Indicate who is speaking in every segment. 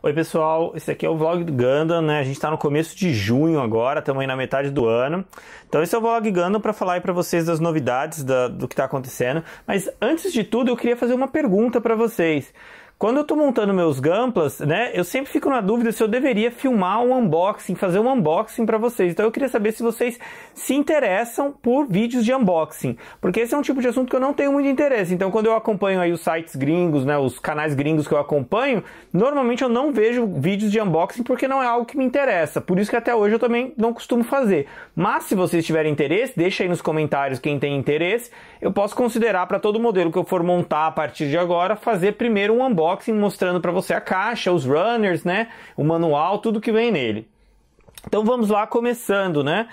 Speaker 1: Oi pessoal, esse aqui é o vlog do Gundam, né? A gente está no começo de junho agora, estamos aí na metade do ano. Então esse é o vlog Gundam para falar aí para vocês das novidades da, do que está acontecendo. Mas antes de tudo, eu queria fazer uma pergunta para vocês. Quando eu estou montando meus Gamplas, né, eu sempre fico na dúvida se eu deveria filmar um unboxing, fazer um unboxing para vocês. Então eu queria saber se vocês se interessam por vídeos de unboxing, porque esse é um tipo de assunto que eu não tenho muito interesse. Então quando eu acompanho aí os sites gringos, né, os canais gringos que eu acompanho, normalmente eu não vejo vídeos de unboxing porque não é algo que me interessa. Por isso que até hoje eu também não costumo fazer. Mas se vocês tiverem interesse, deixa aí nos comentários quem tem interesse. Eu posso considerar para todo modelo que eu for montar a partir de agora fazer primeiro um unboxing unboxing mostrando para você a caixa, os runners, né? O manual, tudo que vem nele. Então vamos lá começando, né?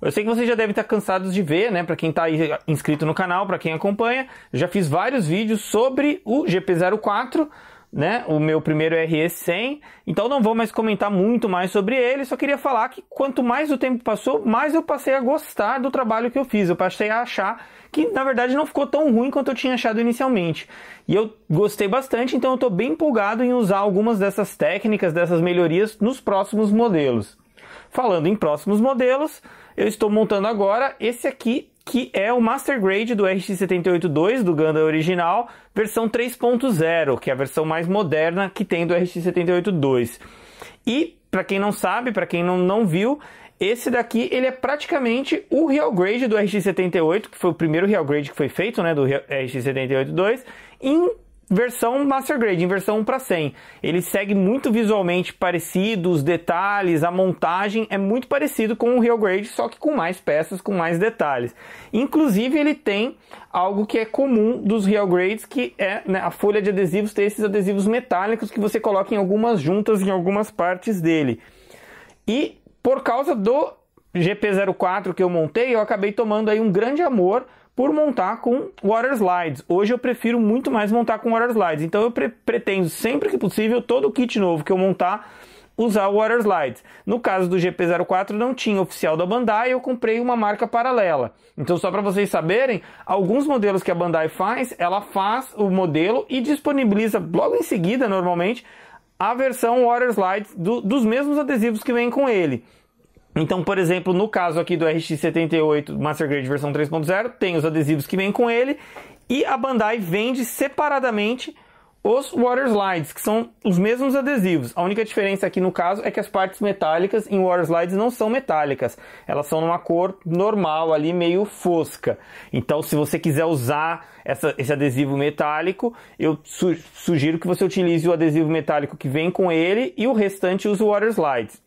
Speaker 1: Eu sei que vocês já devem estar cansados de ver, né? Para quem está inscrito no canal, para quem acompanha, já fiz vários vídeos sobre o GP04 né? O meu primeiro RE100. Então não vou mais comentar muito mais sobre ele, só queria falar que quanto mais o tempo passou, mais eu passei a gostar do trabalho que eu fiz. Eu passei a achar que na verdade não ficou tão ruim quanto eu tinha achado inicialmente. E eu gostei bastante, então eu estou bem empolgado em usar algumas dessas técnicas, dessas melhorias nos próximos modelos. Falando em próximos modelos, eu estou montando agora esse aqui que é o Master Grade do RX-78-2, do Gundam original, versão 3.0, que é a versão mais moderna que tem do RX-78-2. E, para quem não sabe, para quem não, não viu, esse daqui ele é praticamente o real grade do RX-78, que foi o primeiro real grade que foi feito, né, do RX-78-2, em versão Master Grade, em versão 1 para 100. Ele segue muito visualmente parecido, os detalhes, a montagem é muito parecido com o Real Grade, só que com mais peças, com mais detalhes. Inclusive, ele tem algo que é comum dos Real Grades, que é né, a folha de adesivos ter esses adesivos metálicos que você coloca em algumas juntas, em algumas partes dele. E por causa do GP04 que eu montei, eu acabei tomando aí um grande amor por montar com water slides. Hoje eu prefiro muito mais montar com water slides. Então eu pre pretendo sempre que possível todo kit novo que eu montar usar water slides. No caso do GP04 não tinha oficial da Bandai, eu comprei uma marca paralela. Então só para vocês saberem, alguns modelos que a Bandai faz, ela faz o modelo e disponibiliza logo em seguida, normalmente, a versão water slides do, dos mesmos adesivos que vem com ele. Então, por exemplo, no caso aqui do RX78 Master Grade versão 3.0, tem os adesivos que vêm com ele e a Bandai vende separadamente os water slides, que são os mesmos adesivos. A única diferença aqui no caso é que as partes metálicas em water slides não são metálicas. Elas são numa cor normal ali, meio fosca. Então, se você quiser usar essa, esse adesivo metálico, eu su sugiro que você utilize o adesivo metálico que vem com ele e o restante use o water slides.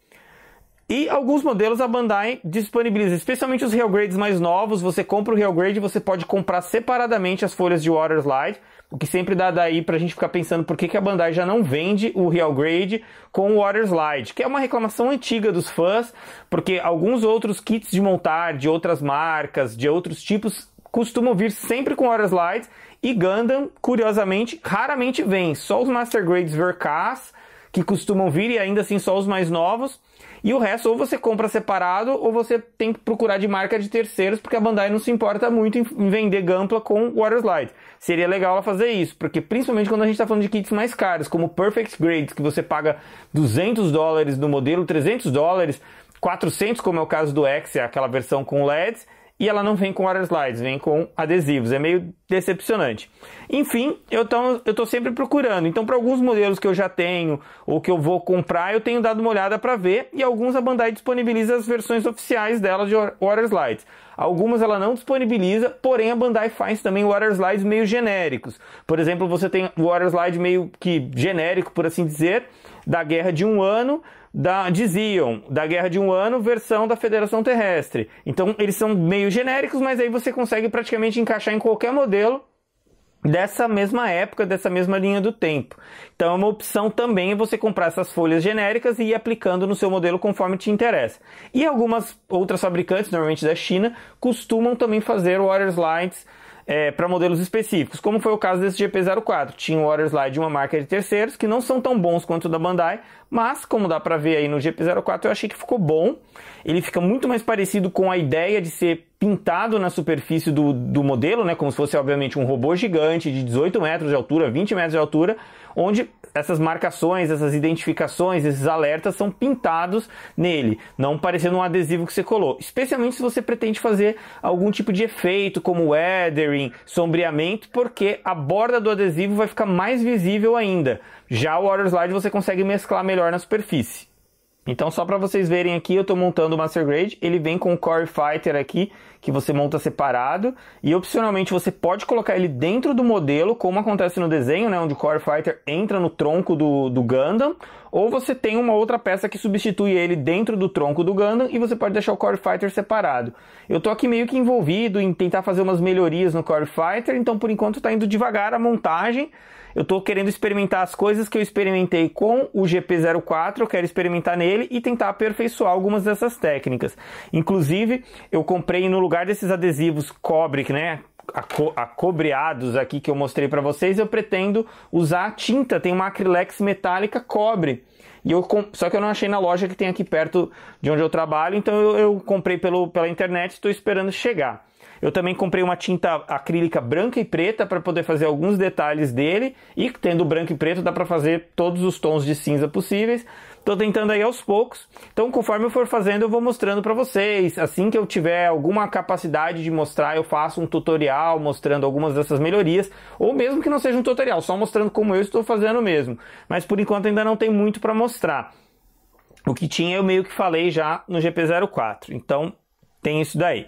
Speaker 1: E alguns modelos a Bandai disponibiliza, especialmente os Grades mais novos. Você compra o Hellgrade e você pode comprar separadamente as folhas de Water Slide, o que sempre dá daí pra gente ficar pensando por que, que a Bandai já não vende o Grade com o Water Slide, que é uma reclamação antiga dos fãs, porque alguns outros kits de montar de outras marcas, de outros tipos, costumam vir sempre com Water Slide e Gundam, curiosamente, raramente vem. Só os Master Grades Vercas que costumam vir e ainda assim só os mais novos. E o resto ou você compra separado ou você tem que procurar de marca de terceiros, porque a Bandai não se importa muito em vender Gampla com Water Slide. Seria legal ela fazer isso, porque principalmente quando a gente está falando de kits mais caros, como Perfect Grades, que você paga 200 dólares no modelo, 300 dólares, 400 como é o caso do X, é aquela versão com LEDs, e ela não vem com water slides, vem com adesivos. É meio decepcionante. Enfim, eu estou sempre procurando. Então, para alguns modelos que eu já tenho ou que eu vou comprar, eu tenho dado uma olhada para ver e alguns a Bandai disponibiliza as versões oficiais dela de water slides. Algumas ela não disponibiliza, porém a Bandai faz também water slides meio genéricos. Por exemplo, você tem o water slide meio que genérico, por assim dizer, da guerra de um ano, da, diziam, Zion, da Guerra de um Ano, versão da Federação Terrestre. Então eles são meio genéricos, mas aí você consegue praticamente encaixar em qualquer modelo dessa mesma época, dessa mesma linha do tempo. Então é uma opção também você comprar essas folhas genéricas e ir aplicando no seu modelo conforme te interessa. E algumas outras fabricantes, normalmente da China, costumam também fazer water slides é, para modelos específicos, como foi o caso desse GP04. Tinha o Waters Slide de uma marca de terceiros que não são tão bons quanto o da Bandai, mas como dá para ver aí no GP04, eu achei que ficou bom. Ele fica muito mais parecido com a ideia de ser pintado na superfície do, do modelo, né, como se fosse obviamente um robô gigante de 18 metros de altura, 20 metros de altura, onde essas marcações, essas identificações, esses alertas são pintados nele, não parecendo um adesivo que você colou. Especialmente se você pretende fazer algum tipo de efeito, como weathering, sombreamento, porque a borda do adesivo vai ficar mais visível ainda. Já o water slide você consegue mesclar melhor na superfície. Então, só para vocês verem aqui, eu estou montando o Master Grade. Ele vem com o Core Fighter aqui, que você monta separado. E, opcionalmente, você pode colocar ele dentro do modelo, como acontece no desenho, né? Onde o Core Fighter entra no tronco do, do Gundam. Ou você tem uma outra peça que substitui ele dentro do tronco do Gundam e você pode deixar o Core Fighter separado. Eu estou aqui meio que envolvido em tentar fazer umas melhorias no Core Fighter, então, por enquanto, está indo devagar a montagem eu estou querendo experimentar as coisas que eu experimentei com o GP04, eu quero experimentar nele e tentar aperfeiçoar algumas dessas técnicas. Inclusive, eu comprei no lugar desses adesivos cobre, né? acobreados aqui que eu mostrei para vocês, eu pretendo usar tinta, tem uma acrilex metálica cobre. E eu só que eu não achei na loja que tem aqui perto de onde eu trabalho, então eu, eu comprei pelo, pela internet, estou esperando chegar. Eu também comprei uma tinta acrílica branca e preta para poder fazer alguns detalhes dele e tendo branco e preto dá para fazer todos os tons de cinza possíveis. Estou tentando aí aos poucos. Então, conforme eu for fazendo, eu vou mostrando para vocês. Assim que eu tiver alguma capacidade de mostrar, eu faço um tutorial mostrando algumas dessas melhorias, ou mesmo que não seja um tutorial, só mostrando como eu estou fazendo mesmo. Mas por enquanto ainda não tem muito para mostrar. O que tinha eu meio que falei já no GP04. Então, tem isso daí.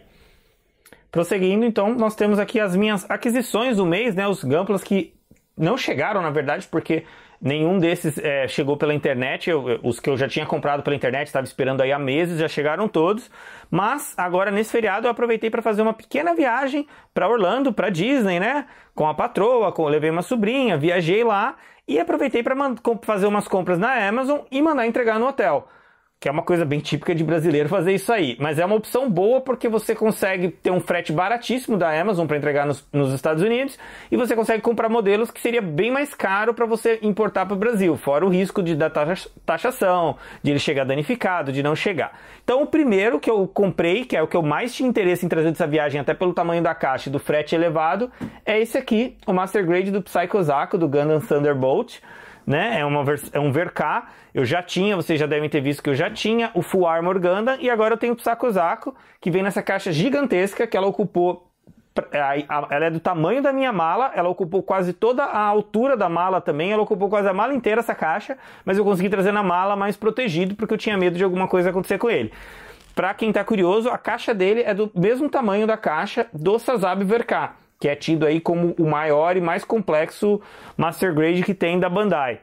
Speaker 1: Prosseguindo, então, nós temos aqui as minhas aquisições do mês, né? Os Gamplas que não chegaram, na verdade, porque nenhum desses é, chegou pela internet. Eu, os que eu já tinha comprado pela internet, estava esperando aí há meses, já chegaram todos. Mas agora nesse feriado eu aproveitei para fazer uma pequena viagem para Orlando, para Disney, né? Com a patroa, com, levei uma sobrinha, viajei lá e aproveitei para fazer umas compras na Amazon e mandar entregar no hotel que é uma coisa bem típica de brasileiro fazer isso aí. Mas é uma opção boa porque você consegue ter um frete baratíssimo da Amazon para entregar nos, nos, Estados Unidos e você consegue comprar modelos que seria bem mais caro para você importar para o Brasil, fora o risco de da taxação, de ele chegar danificado, de não chegar. Então o primeiro que eu comprei, que é o que eu mais tinha interesse em trazer dessa viagem, até pelo tamanho da caixa e do frete elevado, é esse aqui, o Master Grade do Psycho Zaco, do Gundam Thunderbolt né? É, uma é um Verká. Eu já tinha, vocês já devem ter visto que eu já tinha o Full Armor Gundam e agora eu tenho o Psychozaco, que vem nessa caixa gigantesca que ela ocupou. Ela é do tamanho da minha mala, ela ocupou quase toda a altura da mala também, ela ocupou quase a mala inteira essa caixa, mas eu consegui trazer na mala mais protegido porque eu tinha medo de alguma coisa acontecer com ele. Para quem tá curioso, a caixa dele é do mesmo tamanho da caixa do Sazab Verkar que é tido aí como o maior e mais complexo Master Grade que tem da Bandai.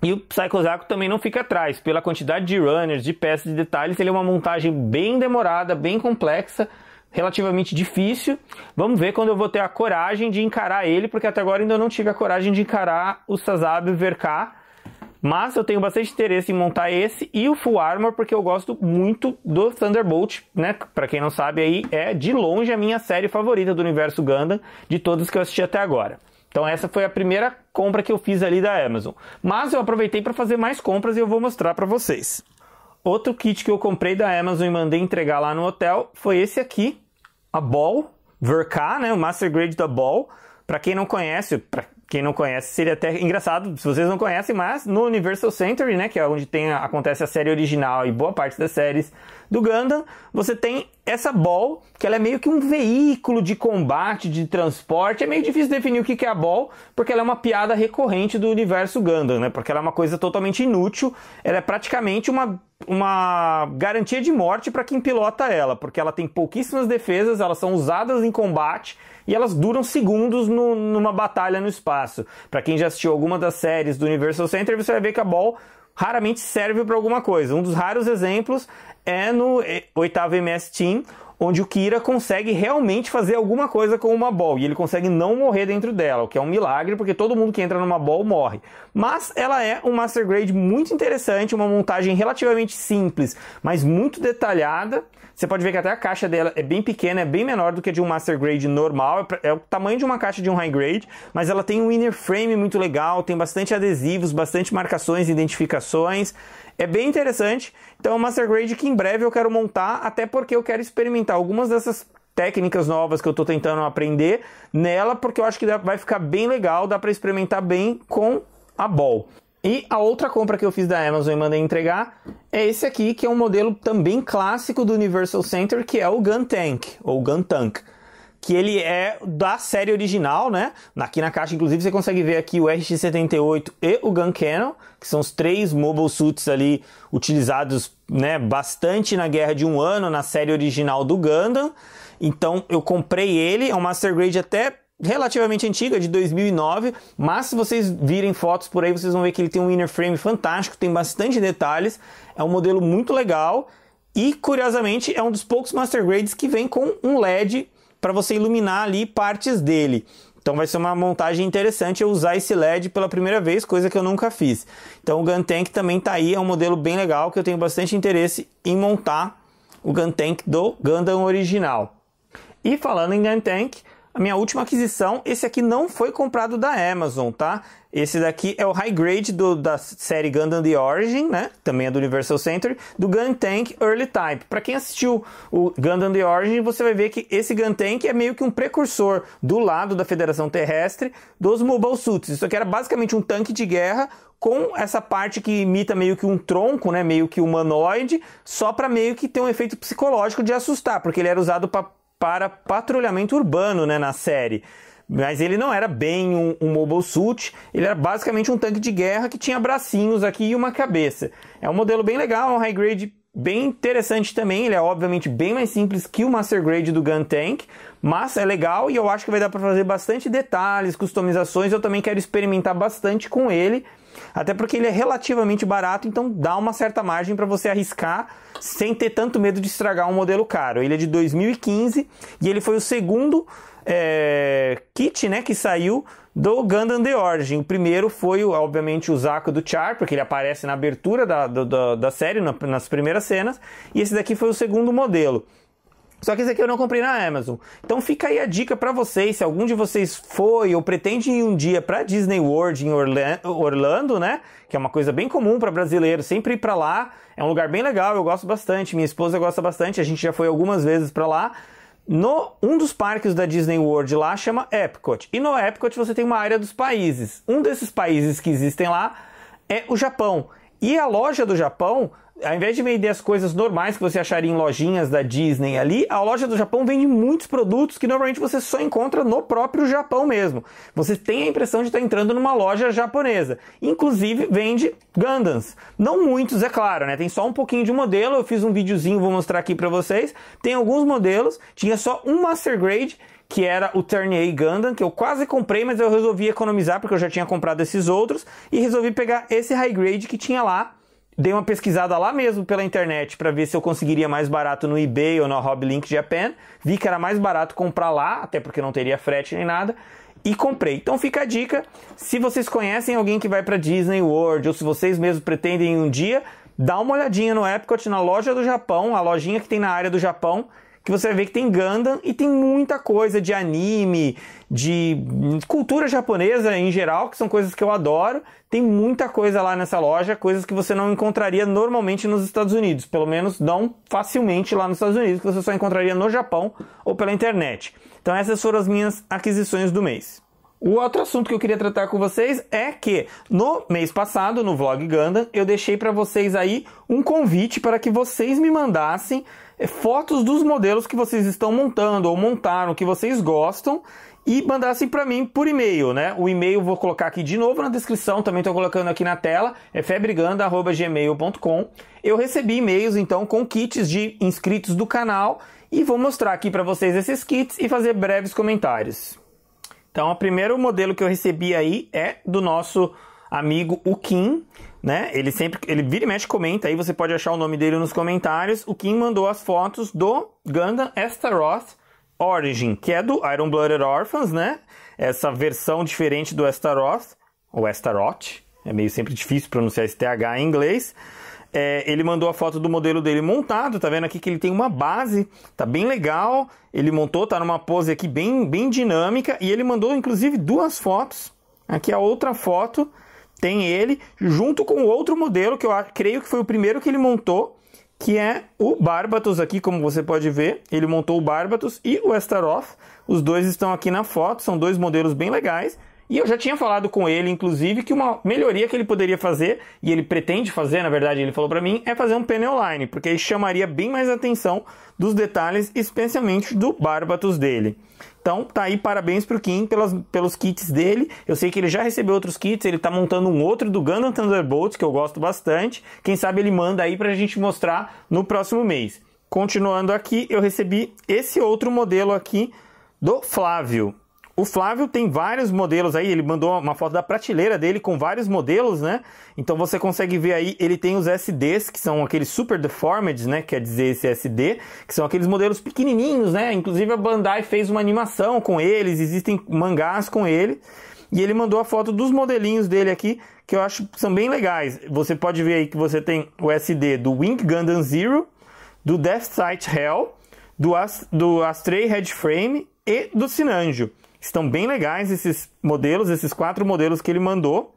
Speaker 1: E o Psycho também não fica atrás, pela quantidade de runners, de peças de detalhes, ele é uma montagem bem demorada, bem complexa, relativamente difícil. Vamos ver quando eu vou ter a coragem de encarar ele, porque até agora ainda não tive a coragem de encarar o Sazabi Verká mas eu tenho bastante interesse em montar esse e o Full Armor, porque eu gosto muito do Thunderbolt, né? Pra quem não sabe aí, é de longe a minha série favorita do universo Gundam, de todas que eu assisti até agora. Então essa foi a primeira compra que eu fiz ali da Amazon. Mas eu aproveitei para fazer mais compras e eu vou mostrar para vocês. Outro kit que eu comprei da Amazon e mandei entregar lá no hotel foi esse aqui, a Ball Verka, né, o Master Grade da Ball. Para quem não conhece, para quem não conhece seria até engraçado, se vocês não conhecem, mas no Universal Century, né, que é onde tem, acontece a série original e boa parte das séries do Gundam, você tem essa Ball, que ela é meio que um veículo de combate, de transporte. É meio difícil definir o que é a Ball, porque ela é uma piada recorrente do universo Gundam, né? Porque ela é uma coisa totalmente inútil. Ela é praticamente uma, uma garantia de morte para quem pilota ela, porque ela tem pouquíssimas defesas, elas são usadas em combate e elas duram segundos no, numa batalha no espaço. Para quem já assistiu alguma das séries do Universal Center, você vai ver que a Ball raramente serve para alguma coisa. Um dos raros exemplos é no eh, oitavo MS Team, onde o Kira consegue realmente fazer alguma coisa com uma ball e ele consegue não morrer dentro dela, o que é um milagre, porque todo mundo que entra numa ball morre. Mas ela é um master grade muito interessante, uma montagem relativamente simples, mas muito detalhada. Você pode ver que até a caixa dela é bem pequena, é bem menor do que a de um master grade normal, é, é o tamanho de uma caixa de um high grade, mas ela tem um inner frame muito legal, tem bastante adesivos, bastante marcações, identificações. É bem interessante. Então, é um master grade que em breve eu quero montar, até porque eu quero experimentar algumas dessas técnicas novas que eu estou tentando aprender nela, porque eu acho que vai ficar bem legal, dá para experimentar bem com a Ball. E a outra compra que eu fiz da Amazon e mandei entregar é esse aqui, que é um modelo também clássico do Universal Center, que é o Gun Tank, ou Gun Tank que ele é da série original, né? Aqui na caixa, inclusive, você consegue ver aqui o RX-78 e o Gun Cannon, que são os três mobile suits ali utilizados né, bastante na Guerra de Um Ano, na série original do Gundam. Então, eu comprei ele, é um Master Grade até relativamente antiga, de 2009, mas se vocês virem fotos por aí, vocês vão ver que ele tem um inner frame fantástico, tem bastante detalhes, é um modelo muito legal e, curiosamente, é um dos poucos Master Grades que vem com um LED para você iluminar ali partes dele. Então vai ser uma montagem interessante eu usar esse LED pela primeira vez, coisa que eu nunca fiz. Então o Gantank também está aí, é um modelo bem legal que eu tenho bastante interesse em montar o Gantank do Gundam original. E falando em Gantank Tank, a minha última aquisição. Esse aqui não foi comprado da Amazon, tá? Esse daqui é o High Grade do, da série Gundam The Origin, né? Também é do Universal Center do Gun Tank Early Type. Para quem assistiu o Gundam The Origin, você vai ver que esse Gun Tank é meio que um precursor do lado da Federação Terrestre dos Mobile Suits. Isso aqui era basicamente um tanque de guerra com essa parte que imita meio que um tronco, né, meio que humanoide, só para meio que ter um efeito psicológico de assustar, porque ele era usado para para patrulhamento urbano né, na série. Mas ele não era bem um, um, mobile suit, ele era basicamente um tanque de guerra que tinha bracinhos aqui e uma cabeça. É um modelo bem legal, é um high grade bem interessante também. Ele é obviamente bem mais simples que o Master Grade do Gun Tank, mas é legal e eu acho que vai dar para fazer bastante detalhes, customizações. Eu também quero experimentar bastante com ele, até porque ele é relativamente barato, então dá uma certa margem para você arriscar sem ter tanto medo de estragar um modelo caro. Ele é de 2015 e ele foi o segundo é, kit né, que saiu do Gundam The Origin. O primeiro foi, obviamente, o Zaco do Char, porque ele aparece na abertura da, da, da série, na, nas primeiras cenas, e esse daqui foi o segundo modelo. Só que esse aqui eu não comprei na Amazon. Então fica aí a dica para vocês, se algum de vocês foi ou pretende ir um dia para Disney World em Orlando, né? Que é uma coisa bem comum para brasileiro, sempre ir para lá. É um lugar bem legal, eu gosto bastante, minha esposa gosta bastante, a gente já foi algumas vezes para lá. No, um dos parques da Disney World lá chama Epcot. E no Epcot você tem uma área dos países. Um desses países que existem lá é o Japão. E a loja do Japão, ao invés de vender as coisas normais que você acharia em lojinhas da Disney ali, a loja do Japão vende muitos produtos que normalmente você só encontra no próprio Japão mesmo. Você tem a impressão de estar entrando numa loja japonesa. Inclusive vende Gundams. Não muitos, é claro, né? Tem só um pouquinho de modelo. Eu fiz um videozinho, vou mostrar aqui para vocês. Tem alguns modelos, tinha só um Master Grade que era o Turney A Gundam, que eu quase comprei, mas eu resolvi economizar porque eu já tinha comprado esses outros e resolvi pegar esse high grade que tinha lá. Dei uma pesquisada lá mesmo pela internet para ver se eu conseguiria mais barato no eBay ou na Hoblink Japan. Vi que era mais barato comprar lá, até porque não teria frete nem nada e comprei. Então fica a dica, se vocês conhecem alguém que vai para Disney World ou se vocês mesmo pretendem um dia, dá uma olhadinha no Epcot na loja do Japão, a lojinha que tem na área do Japão, que você vai ver que tem Gundam e tem muita coisa de anime, de cultura japonesa em geral, que são coisas que eu adoro. Tem muita coisa lá nessa loja, coisas que você não encontraria normalmente nos Estados Unidos, pelo menos não facilmente lá nos Estados Unidos, que você só encontraria no Japão ou pela internet. Então essas foram as minhas aquisições do mês. O outro assunto que eu queria tratar com vocês é que no mês passado, no vlog Gundam, eu deixei para vocês aí um convite para que vocês me mandassem eh, fotos dos modelos que vocês estão montando ou montaram, que vocês gostam e mandassem para mim por e-mail, né? O e-mail vou colocar aqui de novo na descrição, também estou colocando aqui na tela, é febriganda@gmail.com. Eu recebi e-mails então com kits de inscritos do canal e vou mostrar aqui para vocês esses kits e fazer breves comentários. Então, o primeiro modelo que eu recebi aí é do nosso amigo o Kim, né? Ele sempre, ele vira e mexe comenta, aí você pode achar o nome dele nos comentários. O Kim mandou as fotos do Gundam Astaroth Origin, que é do Iron Blooded Orphans, né? Essa versão diferente do Astaroth, ou Astaroth, é meio sempre difícil pronunciar esse TH em inglês. É, ele mandou a foto do modelo dele montado, tá vendo aqui que ele tem uma base, tá bem legal. Ele montou, tá numa pose aqui bem, bem dinâmica e ele mandou inclusive duas fotos. Aqui a outra foto tem ele junto com outro modelo que eu creio que foi o primeiro que ele montou, que é o Barbatos aqui, como você pode ver, ele montou o Barbatos e o Estaroth. Os dois estão aqui na foto, são dois modelos bem legais. E eu já tinha falado com ele, inclusive, que uma melhoria que ele poderia fazer, e ele pretende fazer, na verdade, ele falou para mim, é fazer um pneu line, porque aí chamaria bem mais atenção dos detalhes, especialmente do Barbatus dele. Então, tá aí, parabéns pro Kim pelas, pelos kits dele. Eu sei que ele já recebeu outros kits, ele tá montando um outro do Gundam Thunderbolts, que eu gosto bastante. Quem sabe ele manda aí pra gente mostrar no próximo mês. Continuando aqui, eu recebi esse outro modelo aqui do Flávio. O Flávio tem vários modelos aí, ele mandou uma foto da prateleira dele com vários modelos, né? Então você consegue ver aí, ele tem os SDs, que são aqueles super deformed, né? Quer dizer, esse SD, que são aqueles modelos pequenininhos, né? Inclusive a Bandai fez uma animação com eles, existem mangás com ele. E ele mandou a foto dos modelinhos dele aqui, que eu acho que são bem legais. Você pode ver aí que você tem o SD do Wing Gundam Zero, do Death Sight Hell, do, As do Astray Head Frame e do Sinanjo. Estão bem legais esses modelos, esses quatro modelos que ele mandou.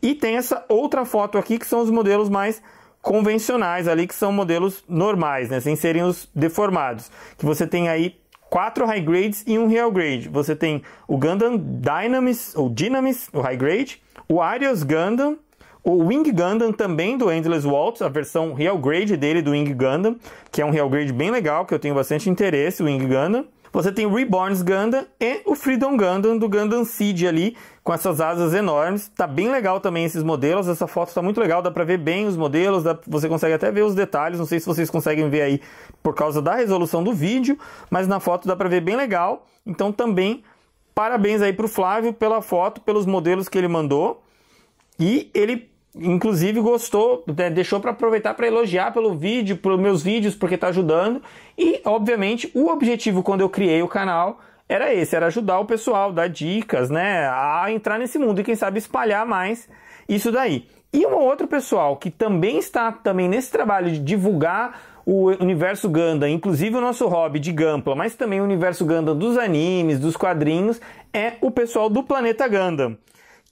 Speaker 1: E tem essa outra foto aqui que são os modelos mais convencionais ali, que são modelos normais, né? Sem serem os deformados. Que você tem aí quatro high grades e um real grade. Você tem o Gundam Dynamis, ou Dynamis, o high grade, o Arios Gundam, o Wing Gundam também do Endless Waltz, a versão real grade dele do Wing Gundam, que é um real grade bem legal, que eu tenho bastante interesse, o Wing Gundam. Você tem o Reborns Gundam e o Freedom Gundam do Gundam Seed ali, com essas asas enormes. Tá bem legal também esses modelos, essa foto tá muito legal, dá para ver bem os modelos, dá, você consegue até ver os detalhes, não sei se vocês conseguem ver aí por causa da resolução do vídeo, mas na foto dá para ver bem legal. Então também parabéns aí pro Flávio pela foto, pelos modelos que ele mandou. E ele inclusive gostou, né, deixou para aproveitar para elogiar pelo vídeo, pelos meus vídeos, porque está ajudando. E, obviamente, o objetivo quando eu criei o canal era esse, era ajudar o pessoal, dar dicas, né, a entrar nesse mundo e quem sabe espalhar mais isso daí. E um outro pessoal que também está também nesse trabalho de divulgar o universo Ganda inclusive o nosso hobby de Gampla, mas também o universo Ganda dos animes, dos quadrinhos, é o pessoal do Planeta Ganda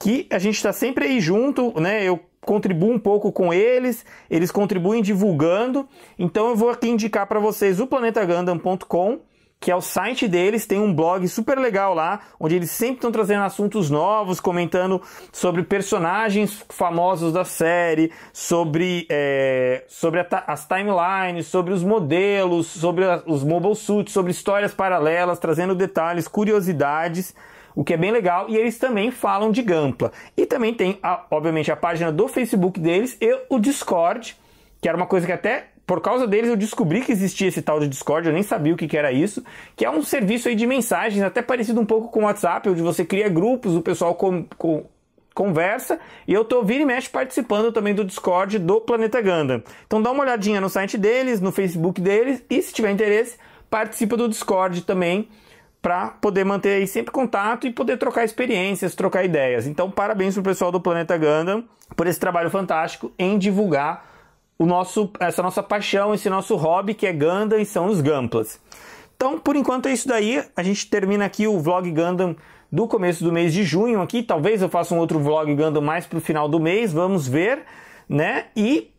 Speaker 1: que a gente está sempre aí junto, né? Eu contribuo um pouco com eles, eles contribuem divulgando. Então eu vou aqui indicar para vocês o planetagandam.com, que é o site deles, tem um blog super legal lá, onde eles sempre estão trazendo assuntos novos, comentando sobre personagens famosos da série, sobre, é, sobre as timelines, sobre os modelos, sobre os mobile suits, sobre histórias paralelas, trazendo detalhes, curiosidades o que é bem legal. E eles também falam de Gampla. E também tem, a, obviamente, a página do Facebook deles e o Discord, que era uma coisa que até por causa deles eu descobri que existia esse tal de Discord, eu nem sabia o que, que era isso, que é um serviço aí de mensagens, até parecido um pouco com o WhatsApp, onde você cria grupos, o pessoal com, com, conversa, e eu tô vira e mexe participando também do Discord do Planeta Ganda. Então dá uma olhadinha no site deles, no Facebook deles, e se tiver interesse, participa do Discord também, para poder manter aí sempre contato e poder trocar experiências, trocar ideias. Então, parabéns pro pessoal do Planeta Gundam por esse trabalho fantástico em divulgar o nosso, essa nossa paixão, esse nosso hobby que é Gundam e são os Gamplas. Então, por enquanto é isso daí. A gente termina aqui o vlog Gundam do começo do mês de junho aqui. Talvez eu faça um outro vlog Gundam mais pro final do mês, vamos ver, né? E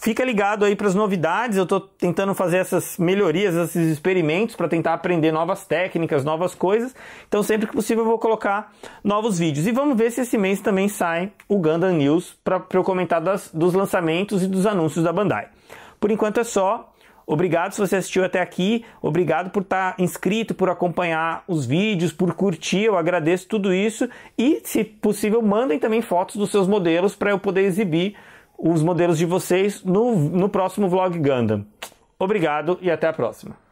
Speaker 1: fica ligado aí para as novidades. Eu estou tentando fazer essas melhorias, esses experimentos para tentar aprender novas técnicas, novas coisas. Então, sempre que possível, eu vou colocar novos vídeos. E vamos ver se esse mês também sai o Gundam News para eu comentar das, dos lançamentos e dos anúncios da Bandai. Por enquanto é só. Obrigado se você assistiu até aqui, obrigado por estar tá inscrito, por acompanhar os vídeos, por curtir, eu agradeço tudo isso. E, se possível, mandem também fotos dos seus modelos para eu poder exibir os modelos de vocês no, no próximo Vlog Gundam. Obrigado e até a próxima.